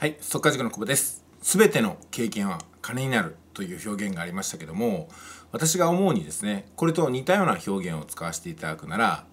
はい、速稼塾の久保です。すべての経験は金になるという表現がありましたけども、私が思うにですね、これと似たような表現を使わせていただくなら、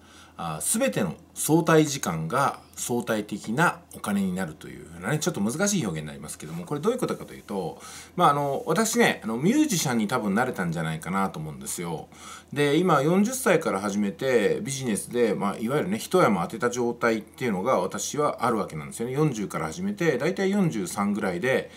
全ての相対時間が相対的なお金になるというようなねちょっと難しい表現になりますけどもこれどういうことかというとまああの私ねあのミュージシャンに多分なれたんじゃないかなと思うんですよ。で今40歳から始めてビジネスで、まあ、いわゆるね一山当てた状態っていうのが私はあるわけなんですよね。40から始めてだいたい43ぐらいで。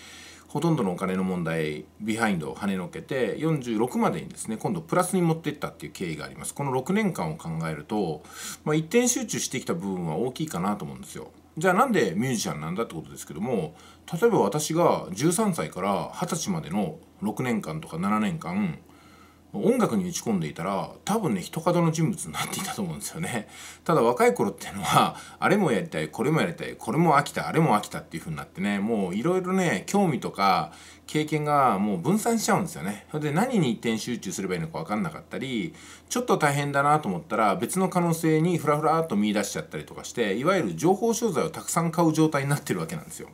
ほとんどのお金の問題ビハインドを跳ねのけて46までにですね今度プラスに持っていったっていう経緯がありますこの6年間を考えると、まあ、一点集中してきた部分は大きいかなと思うんですよじゃあなんでミュージシャンなんだってことですけども例えば私が13歳から20歳までの6年間とか7年間音楽に打ち込んでいたら多分ね人型の人物になっていたと思うんですよね ただ若い頃っていうのはあれもやりたいこれもやりたいこれも飽きたあれも飽きたっていう風になってねもういろいろね興味とか経験がもう分散しちゃうんですよねそれで何に一点集中すればいいのか分かんなかったりちょっと大変だなと思ったら別の可能性にフラフラっと見出しちゃったりとかしていわゆる情報商材をたくさん買う状態になってるわけなんですよ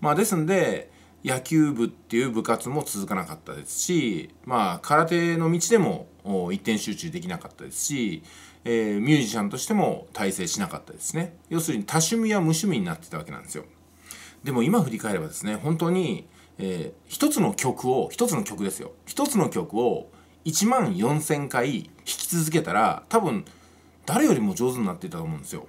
まあですんで野球部っていう部活も続かなかったですし、まあ、空手の道でも一点集中できなかったですし、えー、ミュージシャンとしても大成しなかったですね要するに多趣味や無趣味になってたわけなんですよでも今振り返ればですね本当に、えー、一つの曲を一つの曲ですよ一つの曲を1万4,000回弾き続けたら多分誰よりも上手になってたと思うんですよ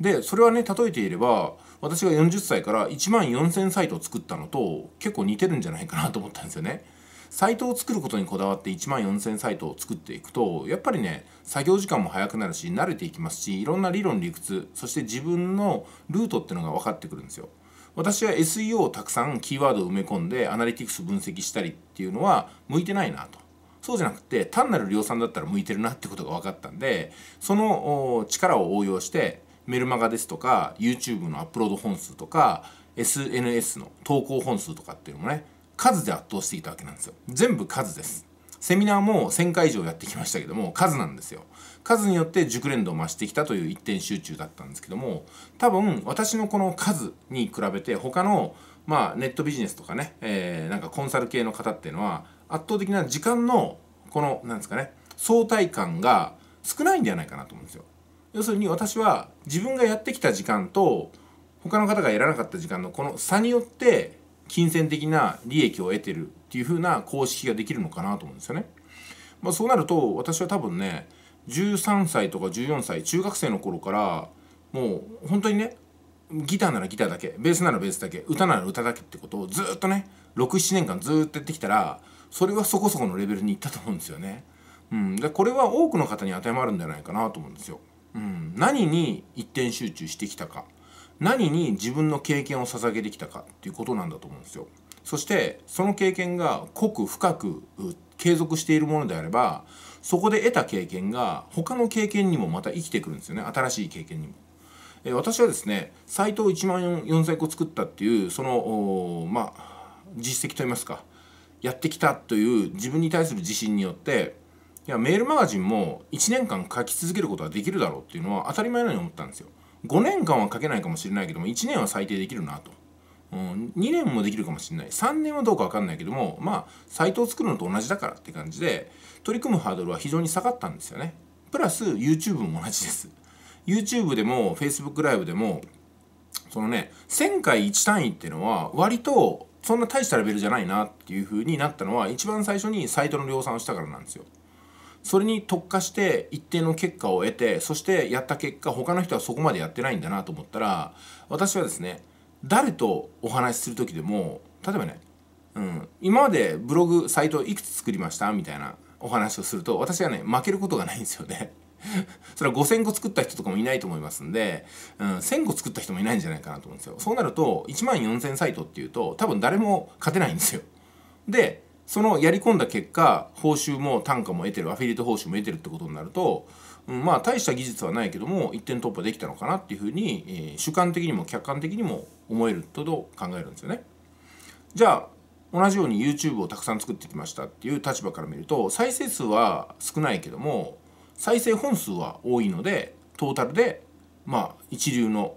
でそれはね例えていれば私が40歳から1万4,000サイトを作ったのと結構似てるんじゃないかなと思ったんですよね。サイトを作ることにこだわって1万4,000サイトを作っていくとやっぱりね作業時間も早くなるし慣れていきますしいろんな理論理屈そして自分のルートっていうのが分かってくるんですよ。私は SEO をたくさんキーワードを埋め込んでアナリティクス分析したりっていうのは向いてないなと。そうじゃなくて単なる量産だったら向いてるなってことが分かったんでその力を応用してメルマガですとか YouTube のアップロード本数とか SNS の投稿本数とかっていうのもね数で圧倒していたわけなんですよ全部数ですセミナーも1000回以上やってきましたけども数なんですよ数によって熟練度を増してきたという一点集中だったんですけども多分私のこの数に比べて他のまあネットビジネスとかね、えー、なんかコンサル系の方っていうのは圧倒的な時間のこのなんですかね相対感が少ないんではないかなと思うんですよ要するに私は自分がやってきた時間と他の方がやらなかった時間のこの差によって金銭的な利益を得てるっていう風な公式ができるのかなと思うんですよね。まあ、そうなると私は多分ね13歳とか14歳中学生の頃からもう本当にねギターならギターだけベースならベースだけ歌なら歌だけってことをずっとね67年間ずっとやってきたらそれはそこそこのレベルにいったと思うんですよね。うん、でこれは多くの方に当てはまるんじゃないかなと思うんですよ。うん、何に一点集中してきたか何に自分の経験を捧げてきたかっていうことなんだと思うんですよ。そしてその経験が濃く深く継続しているものであればそこで得た経験が他の経験にもまた生きてくるんですよね新しい経験にも。え私はですねサイトを1万4,000個作ったっていうそのまあ実績といいますかやってきたという自分に対する自信によっていやメールマガジンも1年間書き続けることはできるだろうっていうのは当たり前のように思ったんですよ5年間は書けないかもしれないけども1年は最低できるなと、うん、2年もできるかもしれない3年はどうかわかんないけどもまあサイトを作るのと同じだからって感じで取り組むハードルは非常に下がったんですよねプラス YouTube も同じです YouTube でも Facebook ライブでもそのね1000回1単位っていうのは割とそんな大したレベルじゃないなっていう風になったのは一番最初にサイトの量産をしたからなんですよそれに特化して一定の結果を得てそしてやった結果他の人はそこまでやってないんだなと思ったら私はですね誰とお話しする時でも例えばね、うん、今までブログサイトいくつ作りましたみたいなお話をすると私はね負けることがないんですよね。それは5,000個作った人とかもいないと思いますんで、うん、1,000個作った人もいないんじゃないかなと思うんですよ。そうなると1万4,000サイトっていうと多分誰も勝てないんですよ。でそのやり込んだ結果報酬も単価も得てるアフィリエイト報酬も得てるってことになると、うん、まあ大した技術はないけども一点突破できたのかなっていうふうに、えー、主観的にも客観的にも思えると考えるんですよね。じゃあ同じように YouTube をたくさん作ってきましたっていう立場から見ると再生数は少ないけども再生本数は多いのでトータルでまあ一流の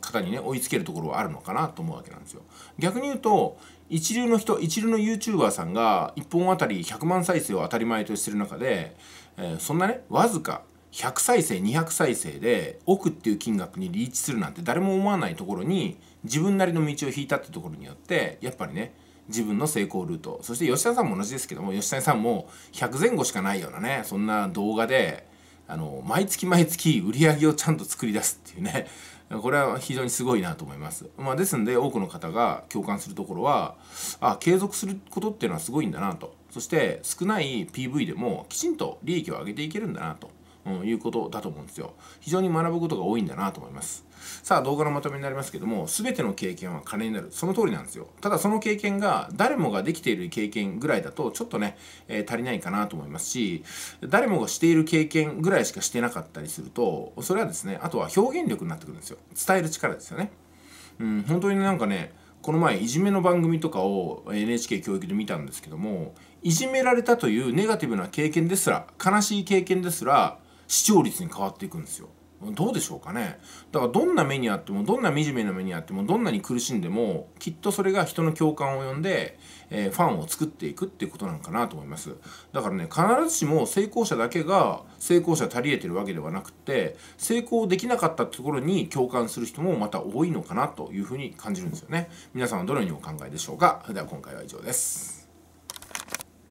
方にね追いつけるところはあるのかなと思うわけなんですよ。逆に言うと一流の人一流の YouTuber さんが1本あたり100万再生を当たり前としてる中で、えー、そんなねわずか100再生200再生で億っていう金額にリーチするなんて誰も思わないところに自分なりの道を引いたってところによってやっぱりね自分の成功ルートそして吉田さんも同じですけども吉田さんも100前後しかないようなねそんな動画であの毎月毎月売り上げをちゃんと作り出すっていうねこれは非常にすごいなと思います。まあ、ですんで多くの方が共感するところはあ継続することっていうのはすごいんだなとそして少ない PV でもきちんと利益を上げていけるんだなとうん、いうことだと思うんですよ。非常に学ぶことが多いんだなと思います。さあ動画のまとめになりますけども全ての経験は金になるその通りなんですよただその経験が誰もができている経験ぐらいだとちょっとね、えー、足りないかなと思いますし誰もがしている経験ぐらいしかしてなかったりするとそれはですねあとは表現力になってくるんですよ伝える力ですよねうん本当になんかねこの前いじめの番組とかを NHK 教育で見たんですけどもいじめられたというネガティブな経験ですら悲しい経験ですら視聴率に変わっていくんですよ。どうでしょうかねだからどんな目にあってもどんな惨めな目にあってもどんなに苦しんでもきっとそれが人の共感を呼んで、えー、ファンを作っていくっていうことなのかなと思いますだからね必ずしも成功者だけが成功者足りえてるわけではなくて成功できなかったところに共感する人もまた多いのかなというふうに感じるんですよね皆さんはどのようにお考えでしょうかでは今回は以上です